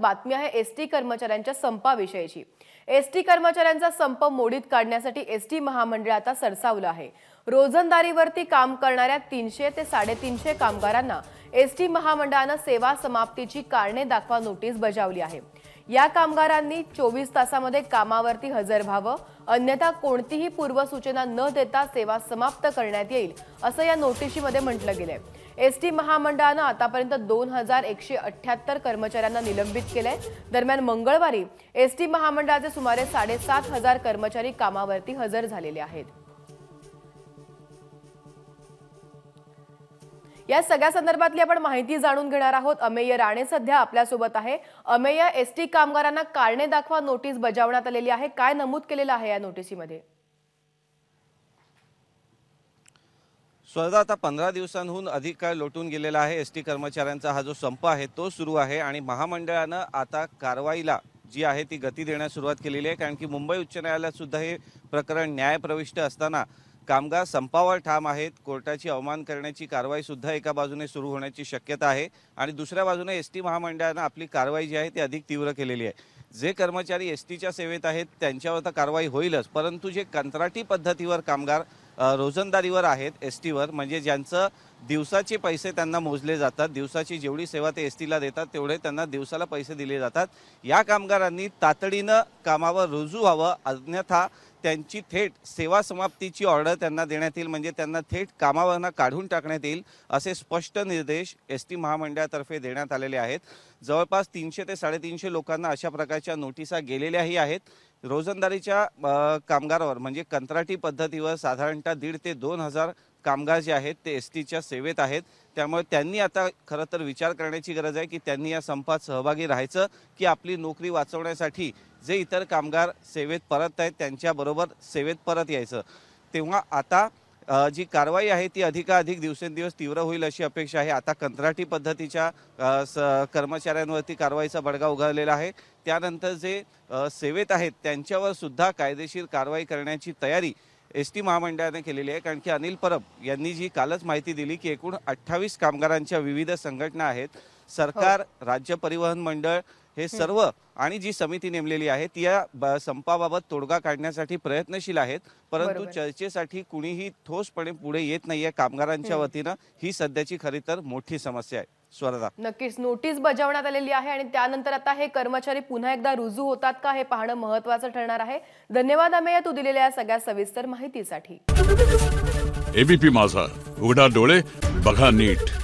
बातमी आहे एसटी कर्मचाऱ्यांच्या संपाविषयीची एसटी कर्मचाऱ्यांचा संप मोडीत काढण्यासाठी एसटी टी महामंडळ आता सरसावलं आहे रोजंदारीवरती काम करणाऱ्या तीनशे ते साडेतीनशे कामगारांना एसटी टी महामंडळानं सेवा समाप्तीची कारणे दाखवा नोटीस बजावली आहे या कामगारांनी चोवीस तासामध्ये कामावरती हजर व्हावं अन्यथा कोणतीही पूर्वसूचना न देता सेवा समाप्त करण्यात येईल असं या नोटीशीमध्ये म्हटलं गेलंय एस टी महामंडळानं आतापर्यंत दोन हजार एकशे अठ्ठ्याहत्तर कर्मचाऱ्यांना निलंबित केलंय दरम्यान मंगळवारी एस टी महामंडळाचे सुमारे साडेसात हजार कर्मचारी कामावरती हजर झालेले आहेत या सगळ्या संदर्भातली आपण माहिती जाणून घेणार आहोत अमेय राणे सध्या आपल्यासोबत आहे अमेय एसटी कामगारांना कारणे दाखवा नोटीस बजावण्यात आलेली आहे काय नमूद केलेलं आहे या नोटीसीमध्ये स्वतः आता पंधरा दिवसांहून अधिक काळ लोटून गेलेला आहे एस टी कर्मचाऱ्यांचा हा जो संप आहे तो सुरू आहे आणि महामंडळानं आता कारवाईला जी आहे ती गती देण्यास सुरुवात केलेली आहे कारण की मुंबई उच्च न्यायालयात सुद्धा हे प्रकरण न्यायप्रविष्ट असताना कामगार संपावर ठाम आहेत कोर्टाची अवमान करण्याची कारवाई सुद्धा एका बाजूने सुरू होण्याची शक्यता आहे आणि दुसऱ्या बाजूने एस टी महामंडळानं आपली कारवाई जी आहे ती अधिक तीव्र केलेली आहे जे कर्मचारी एस टीच्या सेवेत आहेत त्यांच्यावर तर कारवाई होईलच परंतु जे कंत्राटी पद्धतीवर कामगार रोजंदारीवर आहेत एस टीवर म्हणजे ज्यांचं दिवसाचे पैसे त्यांना मोजले जातात दिवसाची जेवढी सेवा ते एस टीला देतात तेवढे त्यांना दिवसाला पैसे दिले जातात या कामगारांनी तातडीनं कामावर रुजू व्हावं अन्यथा त्यांची थेट सेवा समाप्तीची ऑर्डर त्यांना देण्यात येईल म्हणजे त्यांना थेट कामावरनं काढून टाकण्यात येईल असे स्पष्ट निर्देश एस टी महामंडळातर्फे देण्यात आलेले आहेत जवळपास तीनशे ते साडेतीनशे लोकांना अशा प्रकारच्या नोटिसा गेलेल्याही आहेत रोजंदारीच्या कामगारावर म्हणजे कंत्राटी पद्धतीवर साधारणतः दीड ते दोन हजार कामगार जे आहेत ते एस टीच्या सेवेत आहेत त्यामुळे त्यांनी आता खरं तर विचार करण्याची गरज आहे की त्यांनी या संपात सहभागी राहायचं की आपली नोकरी वाचवण्यासाठी जे इतर कामगार सेवेत परत आहेत त्यांच्याबरोबर सेवेत परत यायचं तेव्हा आता जी कारवाई आहे ती अधिकाधिक दिवसेंदिवस तीव्र होईल अशी अपेक्षा आहे आता कंत्राटी पद्धतीच्या कर्मचाऱ्यांवरती कारवाईचा बडगा उघडलेला आहे त्यानंतर जे सेवेत आहेत त्यांच्यावर सुद्धा कायदेशीर कारवाई करण्याची तयारी एस टी महामंडळाने केलेली आहे कारण की अनिल परब यांनी जी कालच माहिती दिली की एकूण अठ्ठावीस कामगारांच्या विविध संघटना आहेत सरकार हो. राज्य परिवहन मंडळ हे सर्व आणि जी समिती नेमलेली आहे ती या संपाबाबत तोडगा काढण्यासाठी प्रयत्नशील आहेत परंतु चर्चेसाठी कुणीही ठोसपणे पुढे येत नाहीये कामगारांच्या वतीनं ही सध्याची खरी तर मोठी समस्या आहे स्वरदा नक्कीच नोटीस बजावण्यात आलेली आहे आणि त्यानंतर आता हे कर्मचारी पुन्हा एकदा रुजू होतात का हे पाहणं महत्वाचं ठरणार आहे धन्यवाद अमेया तू दिलेल्या या सगळ्या सविस्तर माहितीसाठी एबीपी माझा उघडा डोळे बघा नीट